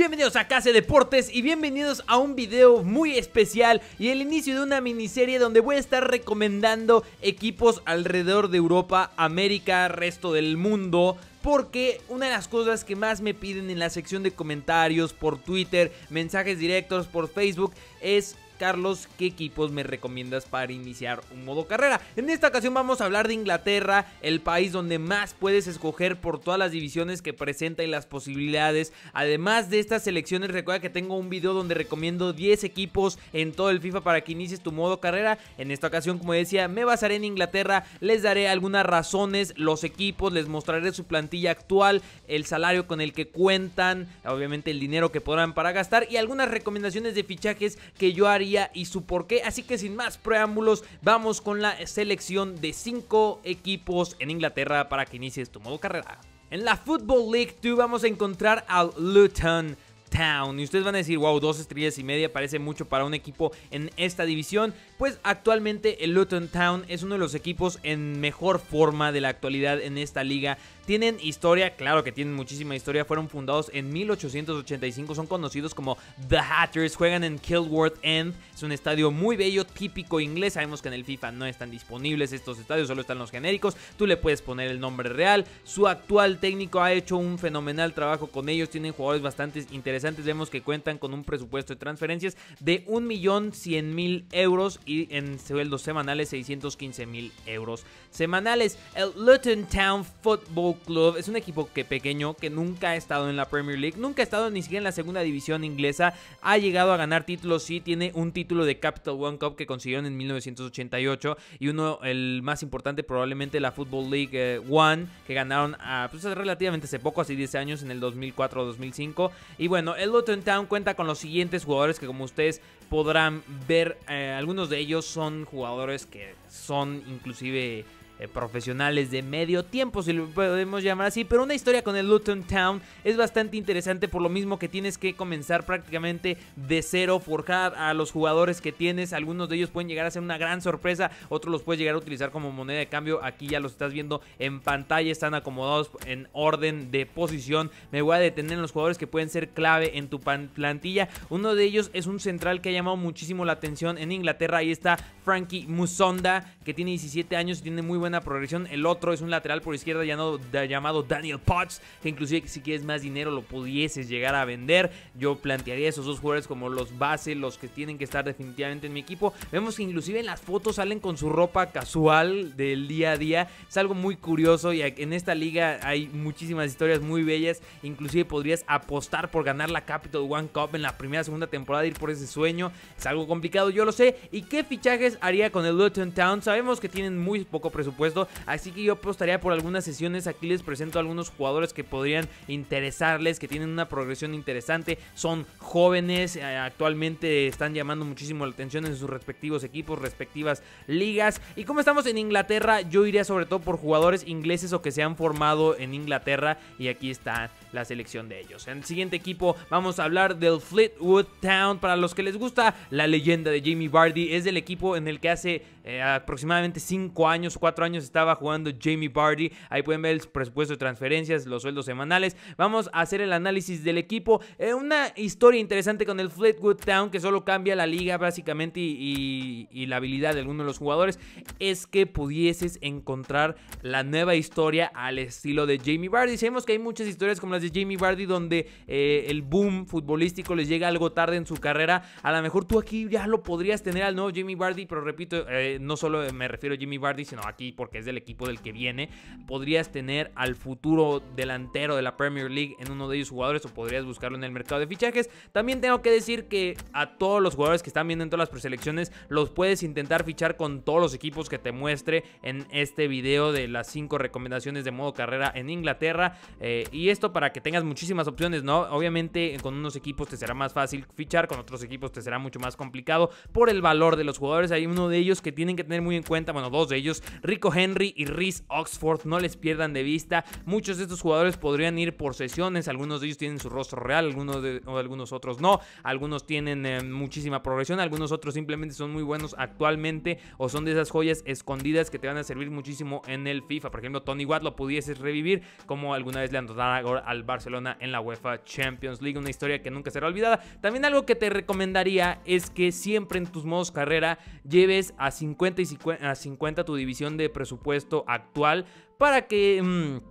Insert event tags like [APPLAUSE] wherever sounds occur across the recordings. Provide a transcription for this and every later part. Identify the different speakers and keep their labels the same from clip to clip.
Speaker 1: Bienvenidos a Case Deportes y bienvenidos a un video muy especial y el inicio de una miniserie donde voy a estar recomendando equipos alrededor de Europa, América, resto del mundo, porque una de las cosas que más me piden en la sección de comentarios, por Twitter, mensajes directos, por Facebook, es Carlos, ¿qué equipos me recomiendas para iniciar un modo carrera? En esta ocasión vamos a hablar de Inglaterra, el país donde más puedes escoger por todas las divisiones que presenta y las posibilidades. Además de estas selecciones, recuerda que tengo un video donde recomiendo 10 equipos en todo el FIFA para que inicies tu modo carrera. En esta ocasión, como decía, me basaré en Inglaterra, les daré algunas razones, los equipos, les mostraré su plantilla actual, el salario con el que cuentan, obviamente el dinero que podrán para gastar y algunas recomendaciones de fichajes que yo haría y su porqué. Así que sin más preámbulos, vamos con la selección de 5 equipos en Inglaterra para que inicies tu modo carrera. En la Football League 2 vamos a encontrar al Luton. Town. Y ustedes van a decir, wow, dos estrellas y media parece mucho para un equipo en esta división pues actualmente el Luton Town es uno de los equipos en mejor forma de la actualidad en esta liga. Tienen historia, claro que tienen muchísima historia, fueron fundados en 1885, son conocidos como The Hatters, juegan en Kilworth End, es un estadio muy bello, típico inglés, sabemos que en el FIFA no están disponibles estos estadios, solo están los genéricos, tú le puedes poner el nombre real, su actual técnico ha hecho un fenomenal trabajo con ellos, tienen jugadores bastante interesantes, vemos que cuentan con un presupuesto de transferencias de 1.100.000 euros y en sueldos semanales 615 mil euros semanales. El Luton Town Football Club es un equipo que pequeño que nunca ha estado en la Premier League, nunca ha estado ni siquiera en la segunda división inglesa, ha llegado a ganar títulos, sí, tiene un título de Capital One Cup que consiguieron en 1988 y uno, el más importante probablemente la Football League eh, One que ganaron a, ah, pues, relativamente hace poco, hace 10 años, en el 2004 o 2005. Y bueno, el Luton Town cuenta con los siguientes jugadores que como ustedes podrán ver, eh, algunos de ellos son jugadores que son inclusive eh, profesionales de medio tiempo, si lo podemos llamar así, pero una historia con el Luton Town es bastante interesante por lo mismo que tienes que comenzar prácticamente de cero, forjar a los jugadores que tienes, algunos de ellos pueden llegar a ser una gran sorpresa, otros los puedes llegar a utilizar como moneda de cambio, aquí ya los estás viendo en pantalla, están acomodados en orden de posición, me voy a detener en los jugadores que pueden ser clave en tu plantilla, uno de ellos es un central que ha llamado muchísimo la atención en Inglaterra, ahí está Frankie Musonda que tiene 17 años y tiene muy buena una progresión. El otro es un lateral por izquierda llamado, Daniel Potts, que inclusive si quieres más dinero lo pudieses llegar a vender. Yo plantearía esos dos jugadores como los bases, los que tienen que estar definitivamente en mi equipo. Vemos que inclusive en las fotos salen con su ropa casual del día a día. Es algo muy curioso y en esta liga hay muchísimas historias muy bellas. Inclusive podrías apostar por ganar la Capital One Cup en la primera, segunda temporada, ir por ese sueño. Es algo complicado, yo lo sé. ¿Y qué fichajes haría con el Luton Town? Sabemos que tienen muy poco presupuesto Así que yo apostaría por algunas sesiones. Aquí les presento algunos jugadores que podrían interesarles, que tienen una progresión interesante. Son jóvenes, eh, actualmente están llamando muchísimo la atención en sus respectivos equipos, respectivas ligas. Y como estamos en Inglaterra, yo iría sobre todo por jugadores ingleses o que se han formado en Inglaterra. Y aquí está la selección de ellos. En el siguiente equipo vamos a hablar del Fleetwood Town. Para los que les gusta la leyenda de Jamie Vardy, es del equipo en el que hace eh, aproximadamente 5 años, 4 años estaba jugando Jamie Bardy. Ahí pueden ver el presupuesto de transferencias, los sueldos semanales. Vamos a hacer el análisis del equipo. Eh, una historia interesante con el Fleetwood Town que solo cambia la liga básicamente y, la habilidad de algunos de los jugadores es que pudieses encontrar la nueva historia al estilo de Jamie Bardy. Sabemos que hay muchas historias como las de Jamie Bardi donde eh, el boom futbolístico les llega algo tarde en su carrera. A lo mejor tú aquí ya lo podrías tener al nuevo Jamie Bardi pero repito, eh, no solo me refiero a Jimmy Bardi, sino aquí porque es del equipo del que viene. Podrías tener al futuro delantero de la Premier League en uno de ellos jugadores o podrías buscarlo en el mercado de fichajes. También tengo que decir que a todos los jugadores que están viendo en todas las preselecciones los puedes intentar fichar con todos los equipos que te muestre en este video de las cinco recomendaciones de modo carrera en Inglaterra. Eh, y esto para que tengas muchísimas opciones, ¿no? Obviamente con unos equipos te será más fácil fichar, con otros equipos te será mucho más complicado por el valor de los jugadores. Hay uno de ellos que tienen que tener muy en cuenta, bueno, dos de ellos, Rick Henry y Rhys Oxford, no les pierdan de vista. Muchos de estos jugadores podrían ir por sesiones, algunos de ellos tienen su rostro real, algunos, de, algunos otros no, algunos tienen eh, muchísima progresión, algunos otros simplemente son muy buenos actualmente o son de esas joyas escondidas que te van a servir muchísimo en el FIFA. Por ejemplo, Tony Watt lo pudieses revivir como alguna vez le dar al Barcelona en la UEFA Champions League, una historia que nunca será olvidada. También algo que te recomendaría es que siempre en tus modos carrera lleves a 50 y 50, a 50 tu división de presupuesto actual para que... Mm,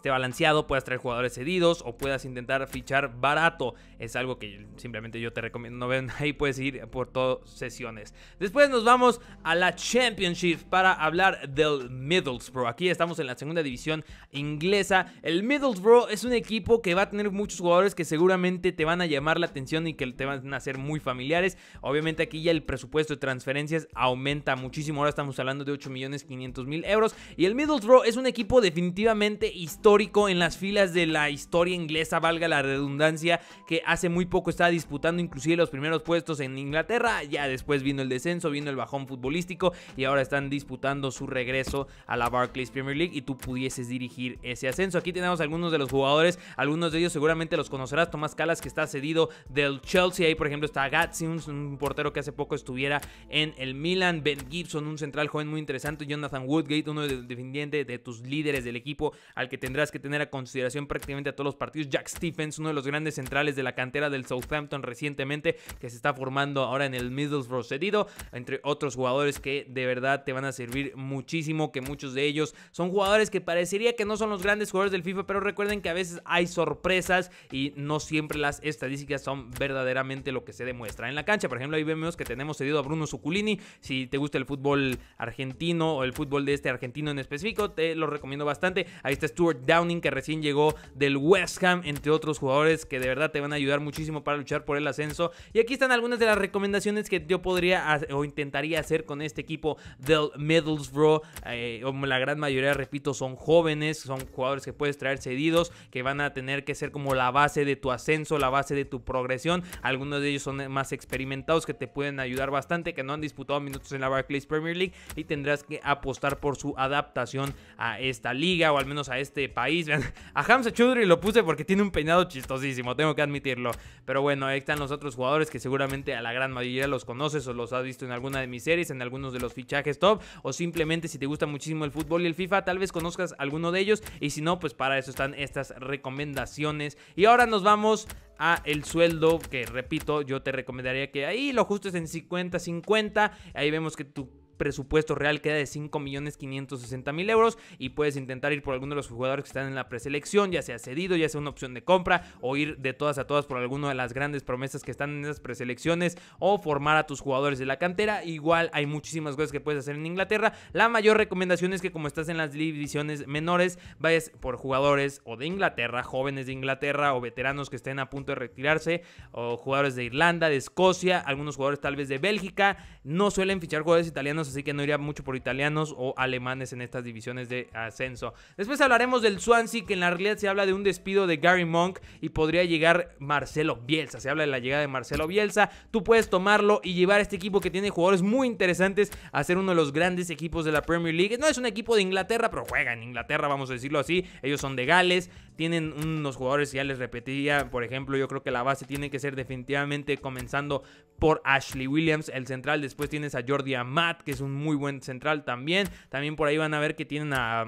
Speaker 1: esté balanceado, puedas traer jugadores cedidos o puedas intentar fichar barato. Es algo que simplemente yo te recomiendo. No ven ahí, puedes ir por todas sesiones. Después nos vamos a la Championship para hablar del Middlesbrough. Aquí estamos en la segunda división inglesa. El Middlesbrough es un equipo que va a tener muchos jugadores que seguramente te van a llamar la atención y que te van a ser muy familiares. Obviamente aquí ya el presupuesto de transferencias aumenta muchísimo. Ahora estamos hablando de millones 8.500.000 euros. Y el Middlesbrough es un equipo definitivamente histórico histórico en las filas de la historia inglesa, valga la redundancia, que hace muy poco estaba disputando inclusive los primeros puestos en Inglaterra, ya después vino el descenso, vino el bajón futbolístico y ahora están disputando su regreso a la Barclays Premier League y tú pudieses dirigir ese ascenso. Aquí tenemos algunos de los jugadores, algunos de ellos seguramente los conocerás, Tomás Calas que está cedido del Chelsea, ahí por ejemplo está Gatsims, un portero que hace poco estuviera en el Milan, Ben Gibson, un central joven muy interesante, Jonathan Woodgate, uno de, los defendientes de tus líderes del equipo al que tendrá que tener a consideración prácticamente a todos los partidos. Jack Stephens, uno de los grandes centrales de la cantera del Southampton recientemente, que se está formando ahora en el Middlesbrough cedido, entre otros jugadores que de verdad te van a servir muchísimo, que muchos de ellos son jugadores que parecería que no son los grandes jugadores del FIFA, pero recuerden que a veces hay sorpresas y no siempre las estadísticas son verdaderamente lo que se demuestra en la cancha. Por ejemplo, ahí vemos que tenemos cedido a Bruno Suculini. Si te gusta el fútbol argentino o el fútbol de este argentino en específico, te lo recomiendo bastante. Ahí está Stuart Downing que recién llegó del West Ham, entre otros jugadores que de verdad te van a ayudar muchísimo para luchar por el ascenso. Y aquí están algunas de las recomendaciones que yo podría o intentaría hacer con este equipo del Middlesbrough. Eh, la gran mayoría, repito, son jóvenes, son jugadores que puedes traer cedidos, que van a tener que ser como la base de tu ascenso, la base de tu progresión. Algunos de ellos son más experimentados que te pueden ayudar bastante, que no han disputado minutos en la Barclays Premier League y tendrás que apostar por su adaptación a esta liga o al menos a este [LAUGHS] A Hamza Chudri lo puse porque tiene un peinado chistosísimo, tengo que admitirlo. Pero bueno, ahí están los otros jugadores que seguramente a la gran mayoría los conoces o los has visto en alguna de mis series, en algunos de los fichajes top. O simplemente si te gusta muchísimo el fútbol y el FIFA, tal vez conozcas alguno de ellos. Y si no, pues para eso están estas recomendaciones. Y ahora nos vamos a el sueldo que repito yo te recomendaría que ahí lo ajustes en 50-50 ahí vemos que tu presupuesto real queda de 5.560.000 euros y puedes intentar ir por alguno de los jugadores que están en la preselección, ya sea cedido, ya sea una opción de compra o ir de todas a todas por alguno de las grandes promesas que están en esas preselecciones o formar a tus jugadores de la cantera. Igual hay muchísimas cosas que puedes hacer en Inglaterra. La mayor recomendación es que como estás en las divisiones menores, vayas por jugadores o de Inglaterra, jóvenes de Inglaterra o veteranos que estén a punto de retirarse o jugadores de Irlanda, de Escocia, algunos jugadores tal vez de Bélgica. No suelen fichar jugadores italianos así que no iría mucho por italianos o alemanes en estas divisiones de ascenso. Después hablaremos del Swansea, que en la realidad se habla de un despido de Gary Monk y podría llegar Marcelo Bielsa. Se habla de la llegada de Marcelo Bielsa. Tú puedes tomarlo y llevar a este equipo que tiene jugadores muy interesantes a ser uno de los grandes equipos de la Premier League. No es un equipo de Inglaterra, pero juega en Inglaterra, vamos a decirlo así. Ellos son de Gales tienen unos jugadores, ya les repetía, por ejemplo, yo creo que la base tiene que ser definitivamente comenzando por Ashley Williams, el central, después tienes a Jordi Amat, que es un muy buen central también, también por ahí van a ver que tienen a...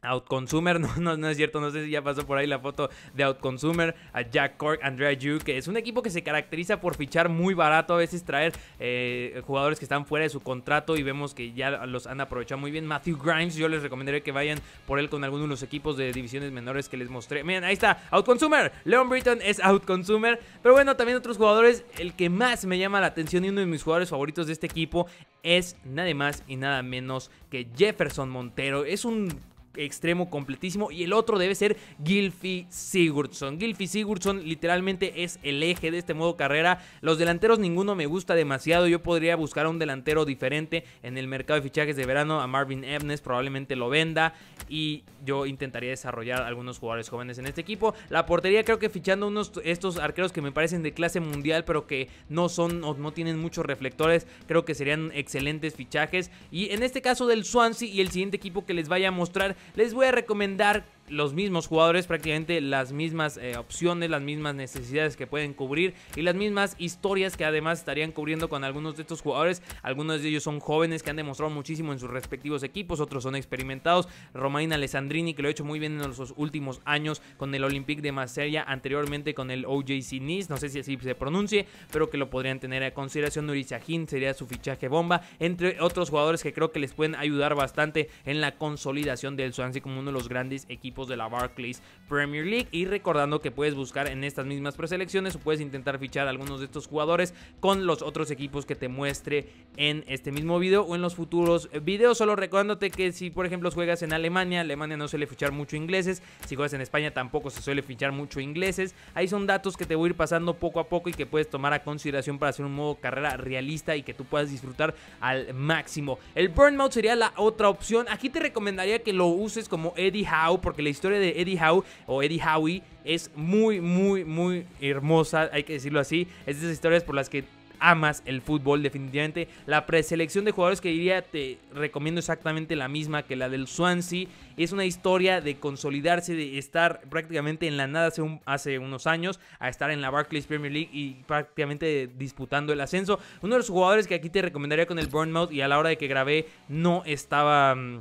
Speaker 1: Outconsumer, [LAUGHS] no, no, no, es cierto, no sé si ya pasó por ahí la foto de Outconsumer, a Jack Cork, Andrea Yu, que es un equipo que se caracteriza por fichar muy barato, a veces traer eh, jugadores que están fuera de su contrato y vemos que ya los han aprovechado muy bien. Matthew Grimes, yo les recomendaría que vayan por él con alguno de los equipos de divisiones menores que les mostré. Miren, ahí está, Outconsumer, Leon Britton es Outconsumer, pero bueno, también otros jugadores, el que más me llama la atención y uno de mis jugadores favoritos de este equipo es nada más y nada menos que Jefferson Montero, es un extremo completísimo. Y el otro debe ser Gilfi Sigurdsson. Gilfi Sigurdsson literalmente es el eje de este modo carrera. Los delanteros ninguno me gusta demasiado. Yo podría buscar a un delantero diferente en el mercado de fichajes de verano. A Marvin Ebnes probablemente lo venda. Y yo intentaría desarrollar algunos jugadores jóvenes en este equipo. La portería creo que fichando unos estos arqueros que me parecen de clase mundial, pero que no son o no tienen muchos reflectores, creo que serían excelentes fichajes. Y en este caso del Swansea y el siguiente equipo que les vaya a mostrar les voy a recomendar los mismos jugadores, prácticamente las mismas eh, opciones, las mismas necesidades que pueden cubrir y las mismas historias que además estarían cubriendo con algunos de estos jugadores. Algunos de ellos son jóvenes que han demostrado muchísimo en sus respectivos equipos, otros son experimentados. Romain Alessandrini, que lo ha hecho muy bien en los últimos años con el Olympique de Marsella, anteriormente con el OJC Nice, no sé si así se pronuncie, pero que lo podrían tener a consideración. hin sería su fichaje bomba, entre otros jugadores que creo que les pueden ayudar bastante en la consolidación del Swansea como uno de los grandes equipos de la Barclays Premier League. Y recordando que puedes buscar en estas mismas preselecciones o puedes intentar fichar algunos de estos jugadores con los otros equipos que te muestre en este mismo video o en los futuros videos. Solo recordándote que si por ejemplo juegas en Alemania, Alemania no suele fichar mucho ingleses. Si juegas en España tampoco se suele fichar mucho ingleses. Ahí son datos que te voy a ir pasando poco a poco y que puedes tomar a consideración para hacer un modo carrera realista y que tú puedas disfrutar al máximo. El Burnout sería la otra opción. Aquí te recomendaría que lo uses como Eddie Howe porque la historia de Eddie Howe o Eddie Howie es muy, muy, muy hermosa, hay que decirlo así. Es de esas historias por las que amas el fútbol, definitivamente. La preselección de jugadores que diría te recomiendo exactamente la misma que la del Swansea. Es una historia de consolidarse, de estar prácticamente en la nada hace, unos años, a estar en la Barclays Premier League y prácticamente disputando el ascenso. Uno de los jugadores que aquí te recomendaría con el Bournemouth y a la hora de que grabé no estaba... Mm,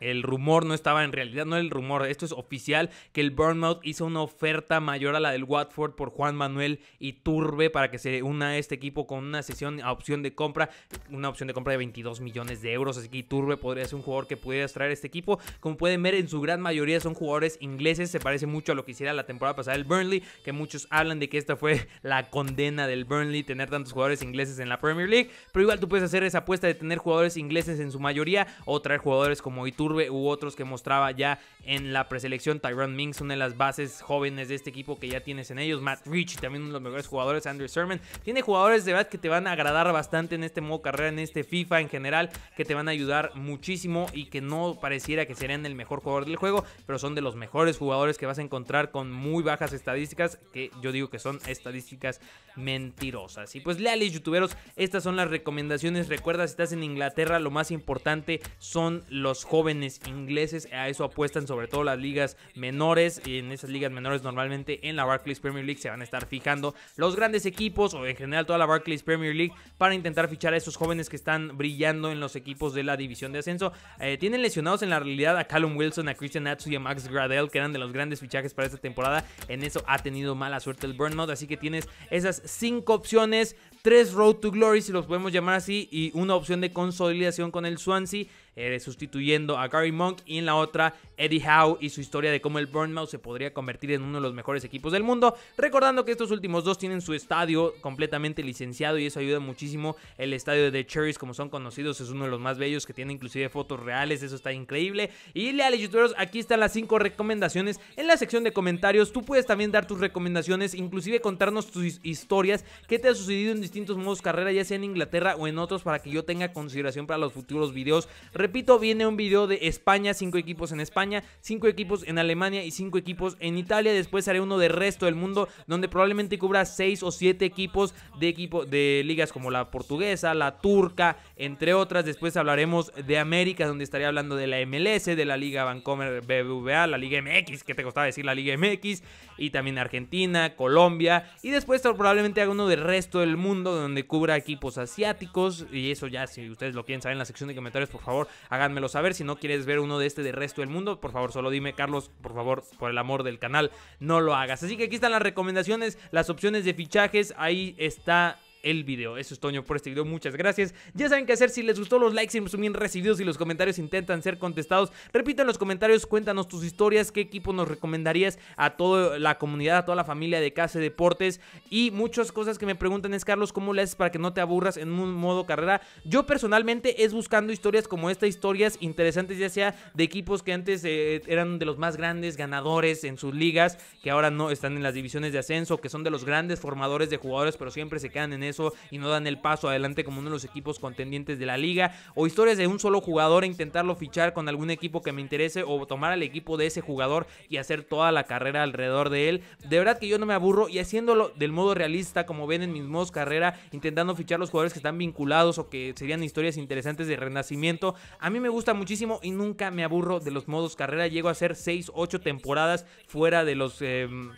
Speaker 1: el rumor no estaba en realidad, no el rumor, esto es oficial, que el Burnout hizo una oferta mayor a la del Watford por Juan Manuel Iturbe para que se una a este equipo con una sesión a opción de compra, una opción de compra de 22 millones de euros, así que Iturbe podría ser un jugador que pudiera traer este equipo. Como pueden ver, en su gran mayoría son jugadores ingleses, se parece mucho a lo que hiciera la temporada pasada el Burnley, que muchos hablan de que esta fue [LAUGHS] la condena del Burnley, tener tantos jugadores ingleses en la Premier League, pero igual tú puedes hacer esa apuesta de tener jugadores ingleses en su mayoría o traer jugadores como Iturbe u otros que mostraba ya en la preselección. Tyron Minks, una de las bases jóvenes de este equipo que ya tienes en ellos. Matt Rich, también uno de los mejores jugadores. Andrew Sermon. Tiene jugadores de verdad que te van a agradar bastante en este modo carrera, en este FIFA en general, que te van a ayudar muchísimo y que no pareciera que serían el mejor jugador del juego, pero son de los mejores jugadores que vas a encontrar con muy bajas estadísticas, que yo digo que son estadísticas mentirosas. Y pues leales youtuberos, estas son las recomendaciones. Recuerda, si estás en Inglaterra, lo más importante son los jóvenes ingleses. A eso apuestan sobre todo las ligas menores. Y en esas ligas menores normalmente en la Barclays Premier League se van a estar fijando los grandes equipos o en general toda la Barclays Premier League para intentar fichar a esos jóvenes que están brillando en los equipos de la división de ascenso. Eh, tienen lesionados en la realidad a Callum Wilson, a Christian Atsu y a Max Gradel, que eran de los grandes fichajes para esta temporada. En eso ha tenido mala suerte el Burnout. Así que tienes esas cinco opciones, tres Road to Glory, si los podemos llamar así, y una opción de consolidación con el Swansea. Eh, sustituyendo a Gary Monk. Y en la otra, Eddie Howe y su historia de cómo el Bournemouth se podría convertir en uno de los mejores equipos del mundo. Recordando que estos últimos dos tienen su estadio completamente licenciado y eso ayuda muchísimo. El estadio de The Cherries, como son conocidos, es uno de los más bellos que tiene inclusive fotos reales, eso está increíble. Y leales youtubers, aquí están las cinco recomendaciones en la sección de comentarios. Tú puedes también dar tus recomendaciones, inclusive contarnos tus historias, qué te ha sucedido en distintos modos carrera, ya sea en Inglaterra o en otros, para que yo tenga consideración para los futuros videos. Repito, viene un video de España, cinco equipos en España 5 equipos en Alemania y 5 equipos en Italia. Después haré uno de resto del mundo donde probablemente cubra seis o siete equipos de equipo de ligas como la portuguesa, la turca, entre otras. Después hablaremos de América, donde estaría hablando de la MLS, de la Liga Vancomer BBVA, la Liga MX, que te costaba decir la Liga MX, y también Argentina, Colombia y después probablemente haga uno del resto del mundo donde cubra equipos asiáticos y eso ya si ustedes lo quieren saber en la sección de comentarios por favor háganmelo saber si no quieres ver uno de este del resto del mundo por favor solo dime Carlos por favor por el amor del canal no lo hagas así que aquí están las recomendaciones las opciones de fichajes ahí está el video. Eso es Toño por este video, muchas gracias. Ya saben qué hacer, si les gustó los likes son bien recibidos y los comentarios intentan ser contestados. Repito los comentarios, cuéntanos tus historias, qué equipo nos recomendarías a toda la comunidad, a toda la familia de Case Deportes. Y muchas cosas que me preguntan es, Carlos, ¿cómo le haces para que no te aburras en un modo carrera? Yo personalmente es buscando historias como esta, historias interesantes, ya sea de equipos que antes eh, eran de los más grandes ganadores en sus ligas, que ahora no están en las divisiones de ascenso, que son de los grandes formadores de jugadores, pero siempre se quedan en eso y no dan el paso adelante como uno de los equipos contendientes de la liga. O historias de un solo jugador e intentarlo fichar con algún equipo que me interese o tomar al equipo de ese jugador y hacer toda la carrera alrededor de él. De verdad que yo no me aburro y haciéndolo del modo realista, como ven en mis modos carrera, intentando fichar los jugadores que están vinculados o que serían historias interesantes de renacimiento. A mí me gusta muchísimo y nunca me aburro de los modos carrera. Llego a hacer 6, 8 temporadas fuera de los... Em,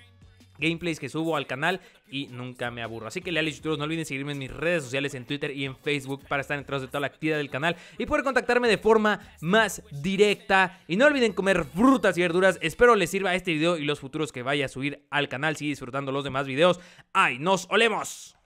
Speaker 1: gameplays que subo al canal y nunca me aburro. Así que leales futuros, no olviden seguirme en mis redes sociales, en Twitter y en Facebook para estar enterados de toda la actividad del canal y poder contactarme de forma más directa. Y no olviden comer frutas y verduras. Espero les sirva este video y los futuros que vaya a subir al canal. Sigue disfrutando los demás videos. ¡Ay, nos olemos!